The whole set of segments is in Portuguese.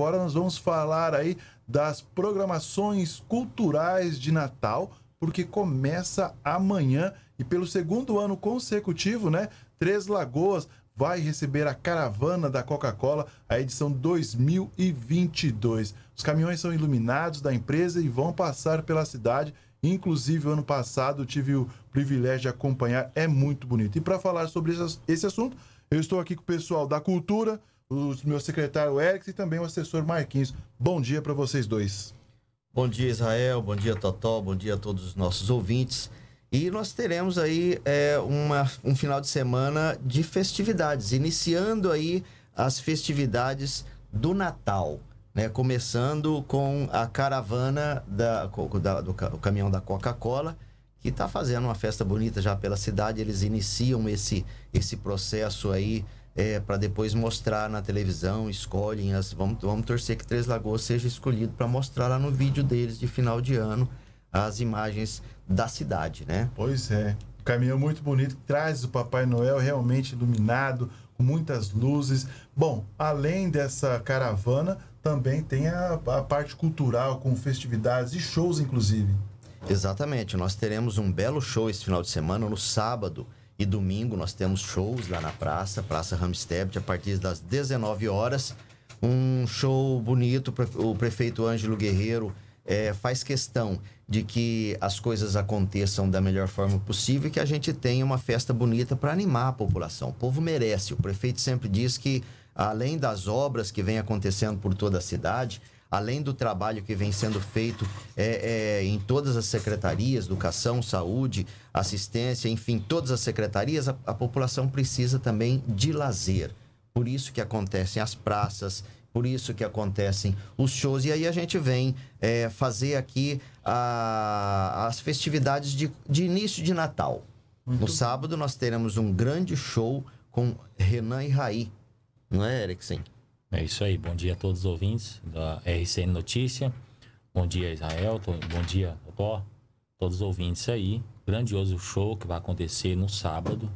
Agora nós vamos falar aí das programações culturais de Natal, porque começa amanhã e pelo segundo ano consecutivo, né? Três Lagoas vai receber a caravana da Coca-Cola, a edição 2022. Os caminhões são iluminados da empresa e vão passar pela cidade. Inclusive, ano passado tive o privilégio de acompanhar, é muito bonito. E para falar sobre esse assunto, eu estou aqui com o pessoal da cultura, o meu secretário Eric e também o assessor Marquinhos. Bom dia para vocês dois. Bom dia, Israel. Bom dia, Totó. Bom dia a todos os nossos ouvintes. E nós teremos aí é, uma, um final de semana de festividades, iniciando aí as festividades do Natal, né? Começando com a caravana da, da do, do caminhão da Coca-Cola, que está fazendo uma festa bonita já pela cidade. Eles iniciam esse, esse processo aí é, para depois mostrar na televisão, escolhem as. Vamos, vamos torcer que Três Lagoas seja escolhido para mostrar lá no vídeo deles de final de ano as imagens da cidade, né? Pois é. Um caminhão muito bonito, traz o Papai Noel realmente iluminado, com muitas luzes. Bom, além dessa caravana, também tem a, a parte cultural, com festividades e shows, inclusive. Exatamente, nós teremos um belo show esse final de semana, no sábado, e domingo nós temos shows lá na praça, Praça Ramstedt, a partir das 19 horas. Um show bonito, o prefeito Ângelo Guerreiro é, faz questão de que as coisas aconteçam da melhor forma possível e que a gente tenha uma festa bonita para animar a população. O povo merece. O prefeito sempre diz que, além das obras que vem acontecendo por toda a cidade, além do trabalho que vem sendo feito é, é, em todas as secretarias, educação, saúde, assistência, enfim, todas as secretarias, a, a população precisa também de lazer. Por isso que acontecem as praças, por isso que acontecem os shows. E aí a gente vem é, fazer aqui a, as festividades de, de, início de Natal. Muito no sábado nós teremos um grande show com Renan e Raí, não é, Erickson? É isso aí. Bom dia a todos os ouvintes da RCN Notícia. Bom dia, Israel. Bom dia, Dó. Todos os ouvintes aí. Grandioso show que vai acontecer no sábado.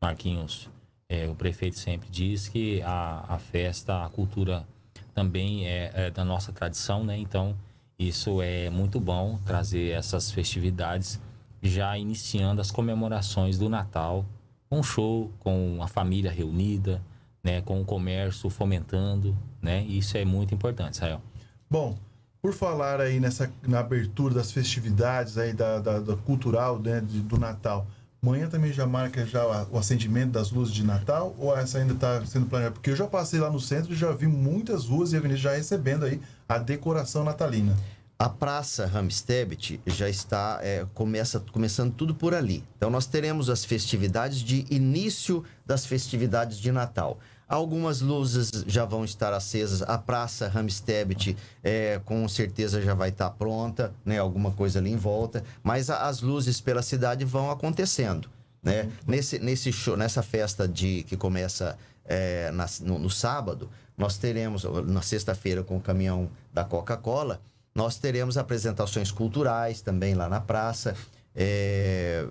Marquinhos, é, o prefeito sempre diz que a, a festa, a cultura também é, é da nossa tradição, né? Então, isso é muito bom trazer essas festividades já iniciando as comemorações do Natal, um show com a família reunida, né, com o comércio fomentando, né? Isso é muito importante, Israel. Bom, por falar aí nessa na abertura das festividades aí da, da, da cultural, né, de, do Natal. Amanhã também já marca já o acendimento das luzes de Natal ou essa ainda está sendo planejada? Porque eu já passei lá no centro e já vi muitas ruas e avenidas já recebendo aí a decoração natalina. A praça Ramstebet já está é, começa, começando tudo por ali. Então nós teremos as festividades de início das festividades de Natal. Algumas luzes já vão estar acesas. A Praça Ramstebet é, com certeza já vai estar pronta, né? Alguma coisa ali em volta. Mas a, as luzes pela cidade vão acontecendo, né? Uhum. Nesse, nesse show, nessa festa de que começa é, na, no, no sábado, nós teremos, na sexta-feira com o caminhão da Coca-Cola, nós teremos apresentações culturais também lá na praça. É,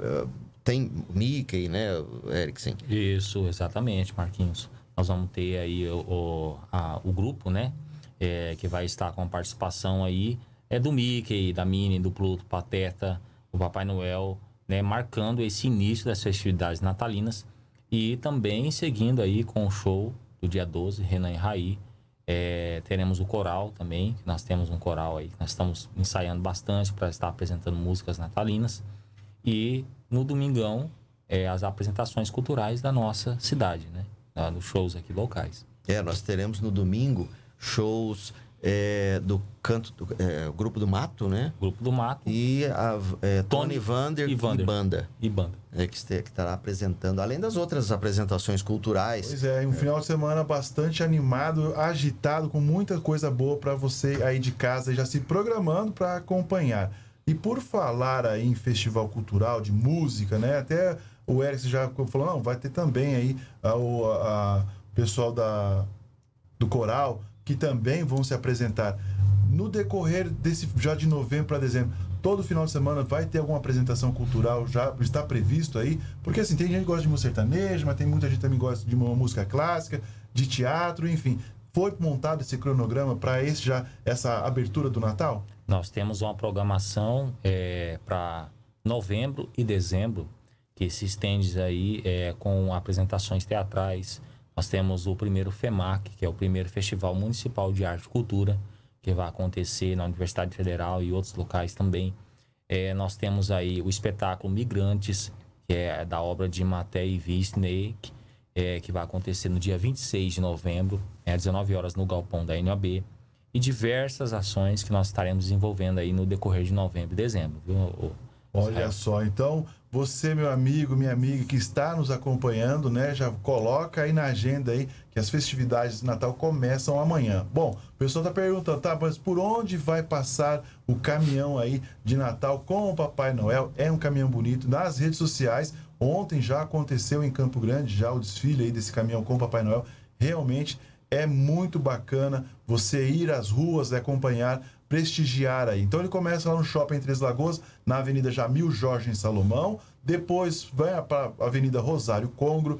tem Mickey, né, Erickson? Isso, exatamente, Marquinhos. Nós vamos ter aí o, o, a, o grupo, né? É, que vai estar com a participação aí é do Mickey, da Minnie, do Pluto, Pateta, o Papai Noel, né? Marcando esse início das festividades natalinas e também seguindo aí com o show do dia 12, Renan e Raí. É, teremos o coral também, nós temos um coral aí, nós estamos ensaiando bastante para estar apresentando músicas natalinas. E no domingão, é, as apresentações culturais da nossa cidade, né? tá? nos shows aqui locais. É, nós teremos no domingo shows é, do canto do é, grupo do Mato, né? Grupo do Mato. E a, é, Tony, Tony Vander e, Vander e, Banda. E Banda. É, que, estará apresentando, além das outras apresentações culturais. Pois é, um final de semana bastante animado, agitado, com muita coisa boa para você aí de casa já se programando para acompanhar. E por falar aí em festival cultural de música, né? Até o Eric já falou, não, vai ter também aí ah, ah, o pessoal da, do coral que também vão se apresentar. No decorrer desse, já de novembro para dezembro, todo final de semana vai ter alguma apresentação cultural, já está previsto aí? Porque assim, tem gente que gosta de música sertaneja, mas tem muita gente também que gosta de uma música clássica, de teatro, enfim. Foi montado esse cronograma para esse já essa abertura do Natal? Nós temos uma programação é, eh, para novembro e dezembro que se estende aí é, com apresentações teatrais. Nós temos o primeiro FEMAC, que é o primeiro Festival Municipal de Arte e Cultura, que vai acontecer na Universidade Federal e outros locais também. É, nós temos aí o espetáculo Migrantes, que é da obra de Matei Visnek, é, que vai acontecer no dia 26 de novembro, é, às 19 horas no galpão da NOB. E diversas ações que nós estaremos desenvolvendo aí no decorrer de novembro e dezembro, viu? Olha só, então você, meu amigo, minha amiga que está nos acompanhando, né, já coloca aí na agenda aí que as festividades de Natal começam amanhã. Bom, o pessoal está perguntando, tá, mas por onde vai passar o caminhão aí de Natal com o Papai Noel? É um caminhão bonito nas redes sociais. Ontem já aconteceu em Campo Grande já o desfile aí desse caminhão com o Papai Noel. Realmente é muito bacana você ir às ruas e acompanhar prestigiar aí. Então ele começa lá no Shopping Três Lagoas, na Avenida Jamil Jorge em Salomão, depois vai para a Avenida Rosário Congro,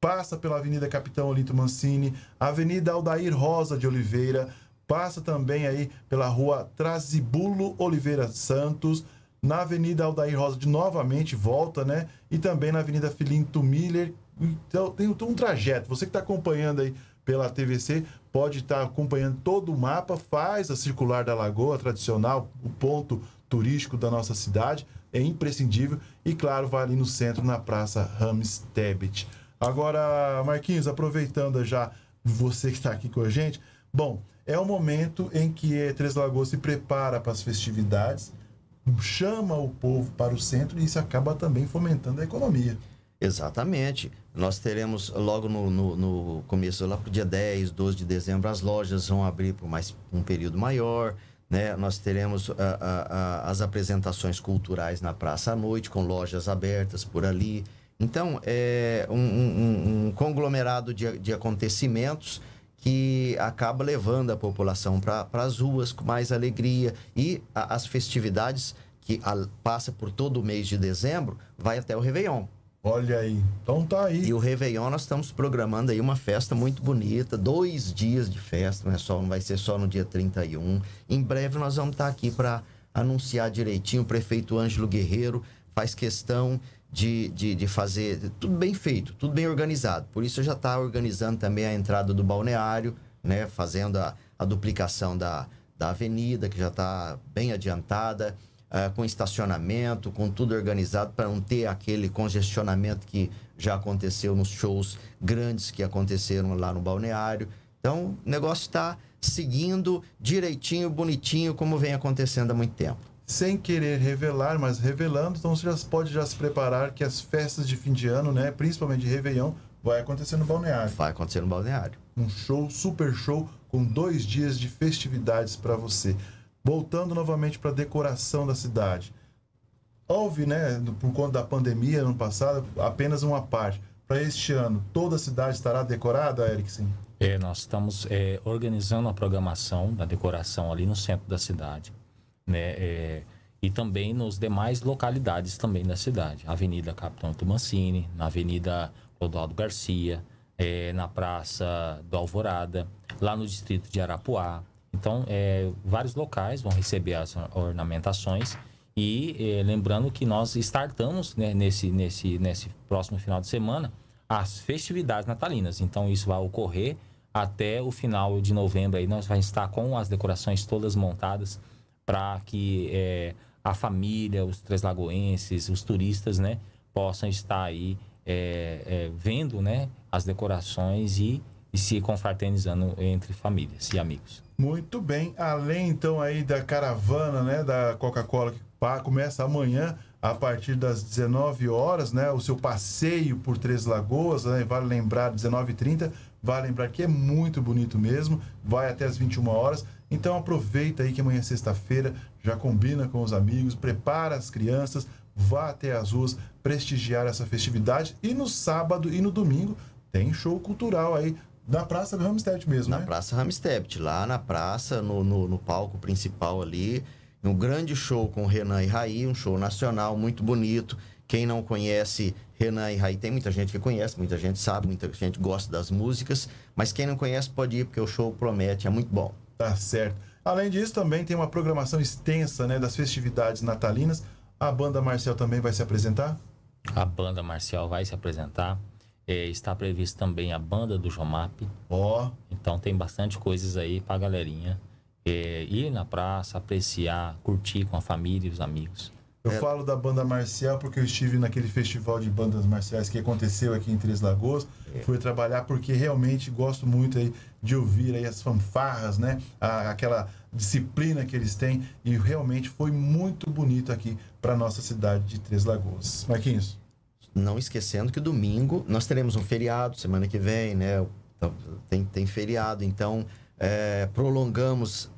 passa pela Avenida Capitão Olinto Mancini, Avenida Aldair Rosa de Oliveira, passa também aí pela Rua Trazibulo Oliveira Santos, na Avenida Aldair Rosa de novamente volta, né? E também na Avenida Filinto Miller. Então tem um trajeto. Você que está acompanhando aí pela TVC, pode estar acompanhando todo o mapa, faz a circular da lagoa tradicional, o ponto turístico da nossa cidade, é imprescindível e claro, vai ali no centro na Praça Rames Tebet. Agora, Marquinhos, aproveitando já você que está aqui com a gente, bom, é o momento em que Três Lagoas se prepara para as festividades, chama o povo para o centro e isso acaba também fomentando a economia. Exatamente. Nós teremos logo no, no, no começo, lá para o dia 10, 12 de dezembro, as lojas vão abrir por mais um período maior. Né? Nós teremos a, ah, a, ah, a, ah, as apresentações culturais na praça à noite, com lojas abertas por ali. Então, é um, um, um conglomerado de, de acontecimentos que acaba levando a população para as ruas com mais alegria. E as festividades que a, passa por todo o mês de dezembro, vai até o Réveillon. Olha aí. Então tá aí. E o Réveillon nós estamos programando aí uma festa muito bonita, dois dias de festa, não, é só, não vai ser só no dia 31. Em breve nós vamos estar tá aqui para anunciar direitinho. O prefeito Ângelo Guerreiro faz questão de, de, de, fazer tudo bem feito, tudo bem organizado. Por isso já está organizando também a entrada do balneário, né? fazendo a, a duplicação da, da avenida, que já está bem adiantada uh, com estacionamento, com tudo organizado para não ter aquele congestionamento que já aconteceu nos shows grandes que aconteceram lá no balneário. Então, o negócio está seguindo direitinho, bonitinho, como vem acontecendo há muito tempo. Sem querer revelar, mas revelando, então você já pode já se preparar que as festas de fim de ano, né, principalmente de Réveillon, vai acontecer no balneário. Vai acontecer no balneário. Um show, super show, com dois dias de festividades para você. Voltando novamente para a decoração da cidade. Houve, né, por conta da pandemia ano passado, apenas uma parte. Para este ano, toda a cidade estará decorada, Erickson? É, nós estamos é, organizando a programação da decoração ali no centro da cidade, né? É, e também nos demais localidades também da cidade. Avenida Capitão Tumancini, na Avenida Rodoaldo Garcia, é, na Praça do Alvorada, lá no distrito de Arapuá, então, é, vários locais vão receber as ornamentações. E é, lembrando que nós startamos né, nesse, nesse, nesse próximo final de semana as festividades natalinas. Então, isso vai ocorrer até o final de novembro. Aí nós vamos estar com as decorações todas montadas para que é, a família, os três lagoenses, os turistas, né, possam estar aí é, é vendo, né, as decorações e e se confraternizando entre famílias e amigos. Muito bem. Além então aí da caravana, né, da Coca-Cola que começa amanhã a partir das 19 horas, né, o seu passeio por Três Lagoas, né, vale lembrar 19h30, vale lembrar que é muito bonito mesmo, vai até as 21 horas. Então aproveita aí que amanhã é sexta-feira, já combina com os amigos, prepara as crianças, vá até as ruas prestigiar essa festividade e no sábado e no domingo tem show cultural aí na praça do Ramstedt mesmo, Na né? praça Ramstedt, lá na praça, no, no, no, palco principal ali. Um grande show com Renan e Raí, um show nacional muito bonito. Quem não conhece Renan e Raí, tem muita gente que conhece, muita gente sabe, muita gente gosta das músicas, mas quem não conhece pode ir, porque o show promete, é muito bom. Tá certo. Além disso, também tem uma programação extensa né, das festividades natalinas. A banda Marcial também vai se apresentar? A banda Marcial vai se apresentar. É, está previsto também a banda do Jomap. Ó. Oh. Então tem bastante coisas aí pra galerinha. É, ir na praça, apreciar, curtir com a família e os amigos. Eu é. falo da banda marcial porque eu estive naquele festival de bandas marciais que aconteceu aqui em Três Lagoas. É. Fui trabalhar porque realmente gosto muito aí de ouvir aí as fanfarras, né? A, aquela disciplina que eles têm e realmente foi muito bonito aqui para nossa cidade de Três Lagoas. Marquinhos não esquecendo que domingo nós teremos um feriado, semana que vem, né? Então, tem, tem feriado, então é, prolongamos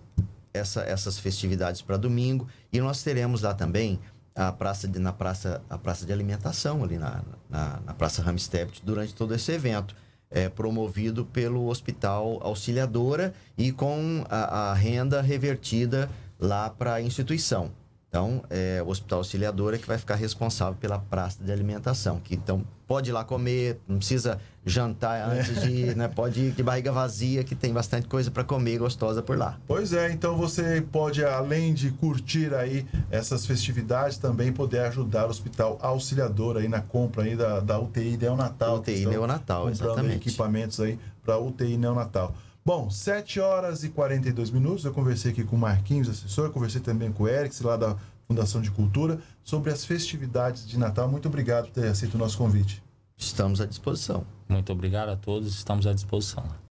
essa, essas festividades para domingo e nós teremos lá também a praça de, na praça, a praça de alimentação ali na, na, na Praça Ramstept durante todo esse evento. É, promovido pelo Hospital Auxiliadora e com a, a renda revertida lá para a instituição. Então, é, o hospital auxiliador é que vai ficar responsável pela praça de alimentação, que então pode ir lá comer, não precisa jantar é. antes de ir, né? Pode ir de barriga vazia, que tem bastante coisa para comer gostosa por lá. Pois é, então você pode, além de curtir aí essas festividades, também poder ajudar o hospital auxiliador aí na compra aí da, da UTI neonatal. UTI neonatal, comprando exatamente. equipamentos aí para UTI neonatal. Bom, 7 horas e 42 minutos. Eu conversei aqui com o Marquinhos, assessor, conversei também com o Eric, lá da Fundação de Cultura, sobre as festividades de Natal. Muito obrigado por ter aceito o nosso convite. Estamos à disposição. Muito obrigado a todos, estamos à disposição.